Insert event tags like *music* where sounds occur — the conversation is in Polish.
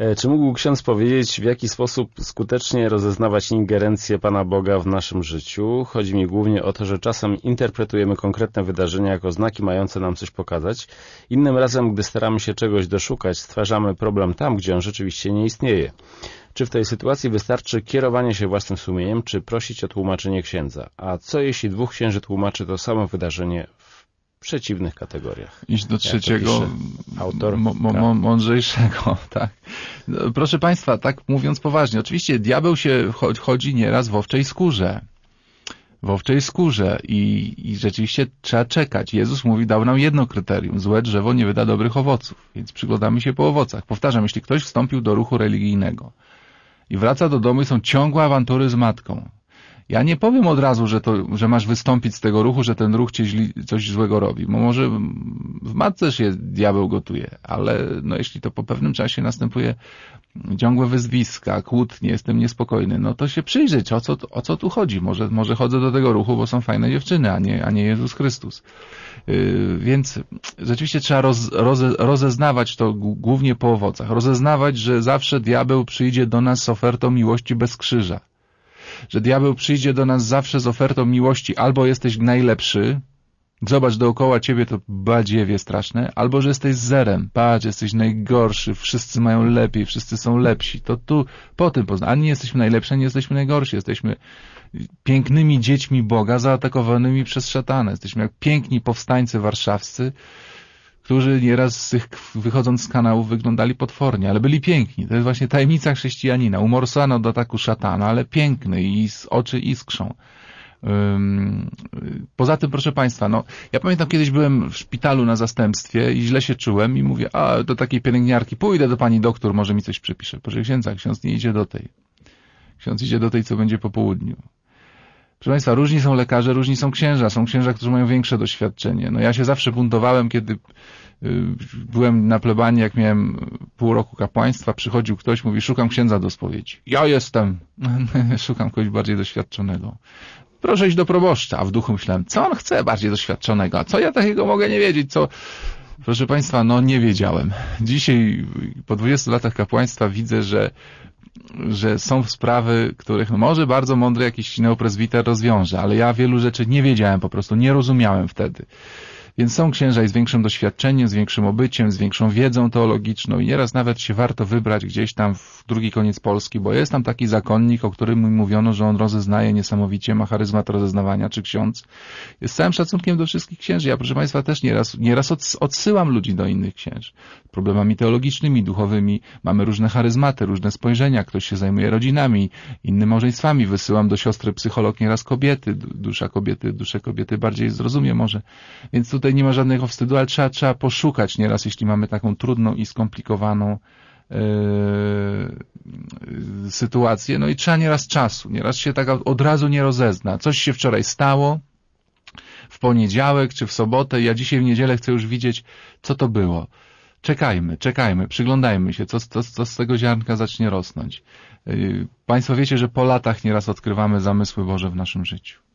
E, czy mógł ksiądz powiedzieć, w jaki sposób skutecznie rozeznawać ingerencję Pana Boga w naszym życiu? Chodzi mi głównie o to, że czasem interpretujemy konkretne wydarzenia jako znaki mające nam coś pokazać. Innym razem, gdy staramy się czegoś doszukać, stwarzamy problem tam, gdzie on rzeczywiście nie istnieje. Czy w tej sytuacji wystarczy kierowanie się własnym sumieniem, czy prosić o tłumaczenie księdza? A co jeśli dwóch księży tłumaczy to samo wydarzenie w przeciwnych kategoriach. Iść do trzeciego, autor, mądrzejszego, *laughs* tak. No, proszę Państwa, tak mówiąc poważnie, oczywiście diabeł się chodzi nieraz w owczej skórze. W owczej skórze i, i rzeczywiście trzeba czekać. Jezus mówi, dał nam jedno kryterium. Złe drzewo nie wyda dobrych owoców, więc przyglądamy się po owocach. Powtarzam, jeśli ktoś wstąpił do ruchu religijnego i wraca do domu i są ciągłe awantury z matką, ja nie powiem od razu, że, to, że masz wystąpić z tego ruchu, że ten ruch ci źli, coś złego robi. Bo może w matce się diabeł gotuje, ale no jeśli to po pewnym czasie następuje ciągłe wyzwiska, kłótnie, jestem niespokojny, no to się przyjrzeć, o co, o co tu chodzi. Może, może chodzę do tego ruchu, bo są fajne dziewczyny, a nie, a nie Jezus Chrystus. Yy, więc rzeczywiście trzeba roz, roze, rozeznawać to głównie po owocach. Rozeznawać, że zawsze diabeł przyjdzie do nas z ofertą miłości bez krzyża że diabeł przyjdzie do nas zawsze z ofertą miłości. Albo jesteś najlepszy, zobacz dookoła ciebie to badziewie straszne, albo że jesteś zerem, patrz, jesteś najgorszy, wszyscy mają lepiej, wszyscy są lepsi. To tu, po tym pozna. Ani nie jesteśmy najlepsi, ani jesteśmy najgorsi. Jesteśmy pięknymi dziećmi Boga zaatakowanymi przez szatana. Jesteśmy jak piękni powstańcy warszawscy, którzy nieraz z tych, wychodząc z kanałów wyglądali potwornie, ale byli piękni. To jest właśnie tajemnica chrześcijanina. Umorsano do ataku szatana, ale piękny i z oczy iskrzą. Poza tym, proszę Państwa, no, ja pamiętam kiedyś byłem w szpitalu na zastępstwie i źle się czułem i mówię, a do takiej pielęgniarki, pójdę do pani doktor, może mi coś przepisze. Proszę księdza, ksiądz nie idzie do tej. Ksiądz idzie do tej, co będzie po południu. Proszę Państwa, różni są lekarze, różni są księża. Są księża, którzy mają większe doświadczenie. No ja się zawsze buntowałem, kiedy y, byłem na plebanii, jak miałem pół roku kapłaństwa, przychodził ktoś, mówi, szukam księdza do spowiedzi. Ja jestem. *laughs* szukam kogoś bardziej doświadczonego. Proszę iść do proboszcza. A w duchu myślałem, co on chce bardziej doświadczonego? Co ja takiego mogę nie wiedzieć? Co... Proszę Państwa, no nie wiedziałem. Dzisiaj po 20 latach kapłaństwa widzę, że że są sprawy, których może bardzo mądry jakiś neoprezwiter rozwiąże, ale ja wielu rzeczy nie wiedziałem po prostu, nie rozumiałem wtedy. Więc są księża i z większym doświadczeniem, z większym obyciem, z większą wiedzą teologiczną i nieraz nawet się warto wybrać gdzieś tam w drugi koniec Polski, bo jest tam taki zakonnik, o którym mi mówiono, że on rozeznaje niesamowicie, ma charyzmat rozeznawania, czy ksiądz. jest całym szacunkiem do wszystkich księży. Ja, proszę Państwa, też nieraz, nieraz odsyłam ludzi do innych księży. Problemami teologicznymi, duchowymi. Mamy różne charyzmaty, różne spojrzenia. Ktoś się zajmuje rodzinami, innymi małżeństwami. Wysyłam do siostry psycholog nieraz kobiety, dusza kobiety, dusze kobiety bardziej zrozumie może. Więc tutaj tutaj nie ma żadnego wstydu, ale trzeba, trzeba poszukać nieraz, jeśli mamy taką trudną i skomplikowaną yy, sytuację. No i trzeba nieraz czasu, nieraz się tak od razu nie rozezna. Coś się wczoraj stało, w poniedziałek czy w sobotę, ja dzisiaj w niedzielę chcę już widzieć, co to było. Czekajmy, czekajmy, przyglądajmy się, co, co, co z tego ziarnka zacznie rosnąć. Yy, państwo wiecie, że po latach nieraz odkrywamy zamysły Boże w naszym życiu.